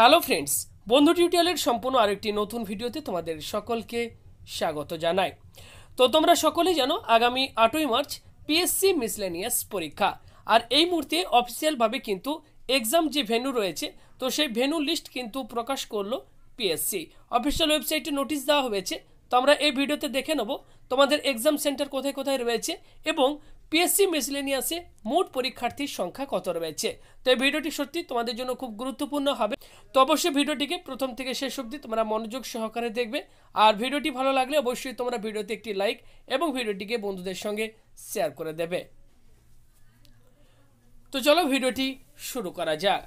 hello friends বন্ধু টিউটোরিয়ালের সম্পূর্ণ আরেকটি নতুন ভিডিওতে তোমাদের সকলকে স্বাগত জানাই তো তোমরা সকলেই জানো আগামী আটই মার্চ পিএসসি মিসলেনিয়াস পরীক্ষা আর এই মুহূর্তে অফিসিয়ালভাবে কিন্তু এক্সাম যে ভেন্যু রয়েছে তো সেই ভেন্যু লিস্ট কিন্তু প্রকাশ করলো পিএসসি অফিসিয়াল ওয়েবসাইটে নোটিশ দেওয়া হয়েছে তো আমরা এই ভিডিওতে দেখে নেব তোমাদের এক্সাম সেন্টার কোথায় কোথায় রয়েছে এবং পিএসসি মিসলেনিয়াসে মোট পরীক্ষার্থীর সংখ্যা কত রয়েছে তো এই ভিডিওটি সত্যি তোমাদের জন্য খুব গুরুত্বপূর্ণ হবে তো অবশ্যই ভিডিওটিকে প্রথম থেকে শেষ অবধি তোমরা মনোযোগ সহকারে দেখবে আর ভিডিওটি ভালো লাগলে অবশ্যই তোমরা ভিডিওতে একটি লাইক এবং ভিডিওটিকে বন্ধুদের সঙ্গে শেয়ার করে দেবে তো চলো ভিডিওটি শুরু করা যাক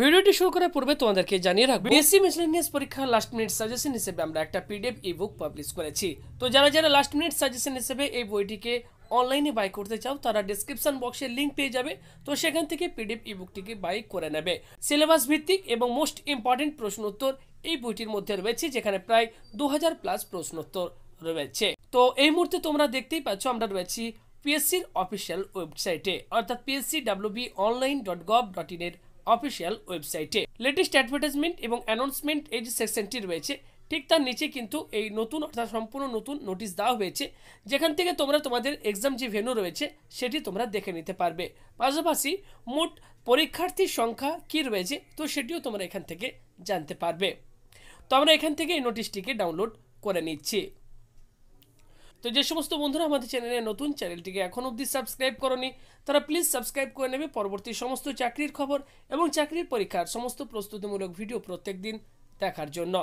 ভিডিওটি শুরু করার পূর্বে তোমাদেরকে জানিয়ে রাখবো বিএসসি মিসলেনিয়াস পরীক্ষা লাস্ট মিনিট সাজেশন হিসেবে আমরা একটা পিডিএফ ই বুক পাবলিশ করেছি তো যারা যারা লাস্ট মিনিট সাজেশন হিসেবে এই বইটিকে অনলাইনে বাই করতে চাও তারা ডিসক্রিপশন বক্সে লিঙ্ক পেয়ে যাবে তো সেখান থেকে পিডিএফ ইবুকটিকে বাই করে নেবে সিলেবাস ভিত্তিক এবং মোস্ট ইম্পর্টেন্ট প্রশ্ন উত্তর এই বইটির মধ্যে রয়েছে যেখানে প্রায় দু প্লাস প্রশ্নোত্তর রয়েছে তো এই মুহূর্তে তোমরা দেখতেই পাচ্ছ আমরা রয়েছি পিএসসির অফিসিয়াল ওয়েবসাইটে অর্থাৎ PSC WB online dot gov dot ইনের অফিসিয়াল ওয়েবসাইটে লেটেস্ট অ্যাডভার্টাইজমেন্ট এবং অ্যানাউন্সমেন্ট এই যে সেকশনটি রয়েছে ঠিক তার নিচে কিন্তু এই নতুন অর্থাৎ সম্পূর্ণ নতুন নোটিশ দেওয়া হয়েছে যেখান থেকে তোমরা তোমাদের এক্সাম যে ভেনু রয়েছে সেটি তোমরা দেখে নিতে পারবে পাশাপাশি মোট পরীক্ষার্থীর সংখ্যা কি রয়েছে তো সেটিও তোমরা এখান থেকে জানতে পারবে তো আমরা এখান থেকে এই নোটিশটিকে ডাউনলোড করে নিচ্ছি তো যে সমস্ত বন্ধুরা আমাদের চ্যানেলে নতুন চ্যানেলটিকে এখন অবধি সাবস্ক্রাইব করনি তারা প্লিজ সাবস্ক্রাইব করে নেবে পরবর্তী সমস্ত চাকরির খবর এবং চাকরির পরীক্ষার সমস্ত প্রস্তুতিমূলক ভিডিও প্রত্যেক দিন দেখার জন্য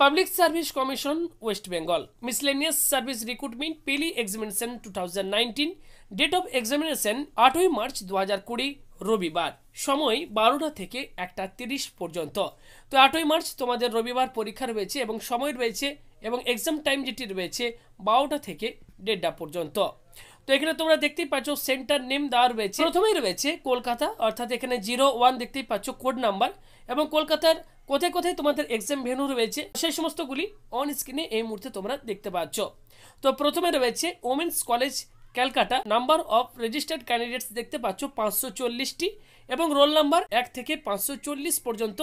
public service commission West Bengal miscellaneous service recruitment পেলি examination two thousand date of examination আটই মার্চ দু হাজার কুড়ি রবিবার সময় বারোটা থেকে একটা তিরিশ পর্যন্ত তো আটই মার্চ তোমাদের রবিবার পরীক্ষা রয়েছে এবং সময় রয়েছে এবং এক্সাম টাইম যেটি রয়েছে বারোটা থেকে দেড়টা পর্যন্ত তো এখানে তোমরা দেখতেই পাচ্ছ সেন্টার নেম দেওয়া রয়েছে প্রথমেই রয়েছে কলকাতা অর্থাৎ এখানে জিরো ওয়ান দেখতেই পাচ্ছ কোড নাম্বার এবং কলকাতার কোথায় কোথায় তোমাদের এক্সাম ভেনু রয়েছে সেই সমস্তগুলি অন স্ক্রিনে এই মুহূর্তে তোমরা দেখতে পাচ্ছ তো প্রথমে রয়েছে women's college Calcutta number of registered candidates দেখতে পাচ্ছ পাঁচশো চল্লিশটি এবং রোল নাম্বার এক থেকে পাঁচশো চল্লিশ পর্যন্ত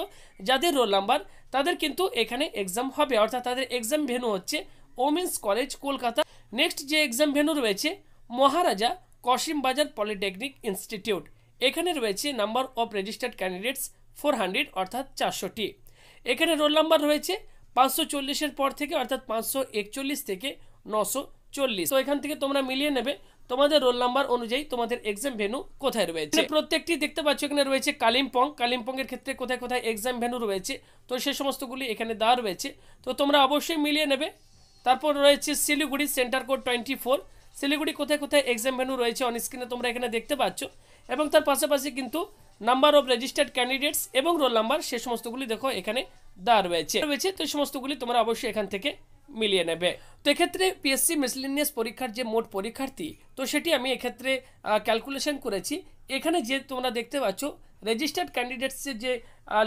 যাদের রোল নাম্বার তাদের কিন্তু এখানে এক্সাম হবে অর্থাৎ তাদের এক্সাম ভেনু হচ্ছে ওমেন্স কলেজ কলকাতা নেক্সট যে এক্সাম ভেনু রয়েছে মহারাজা কশিম বাজার পলিটেকনিক ইনস্টিটিউট এখানে রয়েছে number of registered candidates four hundred অর্থাৎ চারশোটি এখানে রোল নাম্বার রয়েছে পাঁচশো চল্লিশের পর থেকে অর্থাৎ পাঁচশো একচল্লিশ থেকে নশো চল্লিশ তো এখান থেকে তোমরা মিলিয়ে নেবে তোমাদের রোল নাম্বার অনুযায়ী তোমাদের এক্সাম ভেনু কোথায় রয়েছে মানে প্রত্যেকটি দেখতে পাচ্ছ এখানে রয়েছে কালিম্পং কালিম্পংয়ের ক্ষেত্রে কোথায় কোথায় এক্সাম ভেনু রয়েছে তো সে সমস্তগুলি এখানে দেওয়া রয়েছে তো তোমরা অবশ্যই মিলিয়ে নেবে তারপর রয়েছে Siliguri centre code twenty four Siliguri কোথায় কোথায় এক্সাম ভেনু রয়েছে অন স্ক্রিনে তোমরা এখানে দেখতে পাচ্ছ এবং তার পাশাপাশি কিন্তু নাম্বার অফ রেজিস্টার্ড ক্যান্ডিডেটস এবং রোল নাম্বার সে সমস্তগুলি দেখো এখানে দেওয়া রয়েছে রয়েছে তো সমস্তগুলি তোমরা অবশ্যই এখান থেকে মিলিয়ে নেবে তো এক্ষেত্রে পিএসসি মিসলিনিয়াস পরীক্ষার যে মোট পরীক্ষার্থী তো সেটি আমি এক্ষেত্রে ক্যালকুলেশন করেছি এখানে যে তোমরা দেখতে পাচ্ছ রেজিস্টার্ড ক্যান্ডিডেটসের যে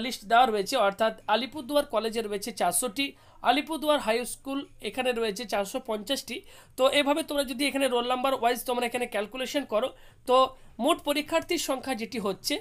লিস্ট দেওয়া রয়েছে অর্থাৎ আলিপুরদুয়ার কলেজে রয়েছে চারশোটি আলিপুরদুয়ার হাই স্কুল এখানে রয়েছে চারশো পঞ্চাশটি তো এভাবে তোমরা যদি এখানে রোল নাম্বার ওয়াইজ তোমরা এখানে ক্যালকুলেশন করো তো মোট পরীক্ষার্থীর সংখ্যা যেটি হচ্ছে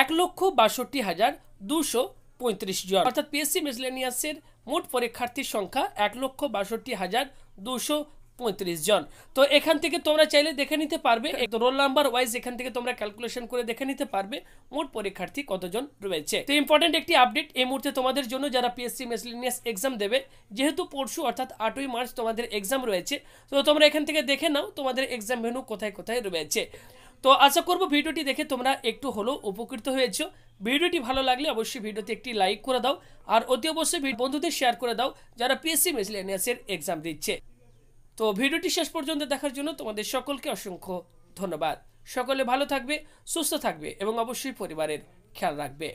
এক লক্ষ বাষট্টি হাজার দুশো পঁয়ত্রিশ জন অর্থাৎ পিএসসি মিসলেনিয়াসের মোট পরীক্ষার্থীর সংখ্যা এক লক্ষ বাষট্টি হাজার দুশো পঁয়ত্রিশ জন তো এখান থেকে তোমরা চাইলে দেখে নিতে পারবে রোল নাম্বার ওয়াইজ এখান থেকে তোমরা ক্যালকুলেশন করে দেখে নিতে পারবে মোট পরীক্ষার্থী কতজন রয়েছে তো ইম্পর্টেন্ট একটি আপডেট এই মুহূর্তে তোমাদের জন্য যারা পিএসসি মেসলিনিয়াস এক্সাম দেবে যেহেতু পরশু অর্থাৎ আটই মার্চ তোমাদের এক্সাম রয়েছে তো তোমরা এখান থেকে দেখে নাও তোমাদের এক্সাম ভেনু কোথায় কোথায় রয়েছে তো আশা করবো ভিডিওটি দেখে তোমরা একটু হলেও উপকৃত হয়েছো ভিডিওটি ভালো লাগলে অবশ্যই ভিডিওতে একটি লাইক করে দাও আর অতি অবশ্যই বন্ধুদের শেয়ার করে দাও যারা পিএসসি মেসিল এনএসের এক্সাম দিচ্ছে তো ভিডিওটি শেষ পর্যন্ত দেখার জন্য তোমাদের সকলকে অসংখ্য ধন্যবাদ সকলে ভালো থাকবে সুস্থ থাকবে এবং অবশ্যই পরিবারের খেয়াল রাখবে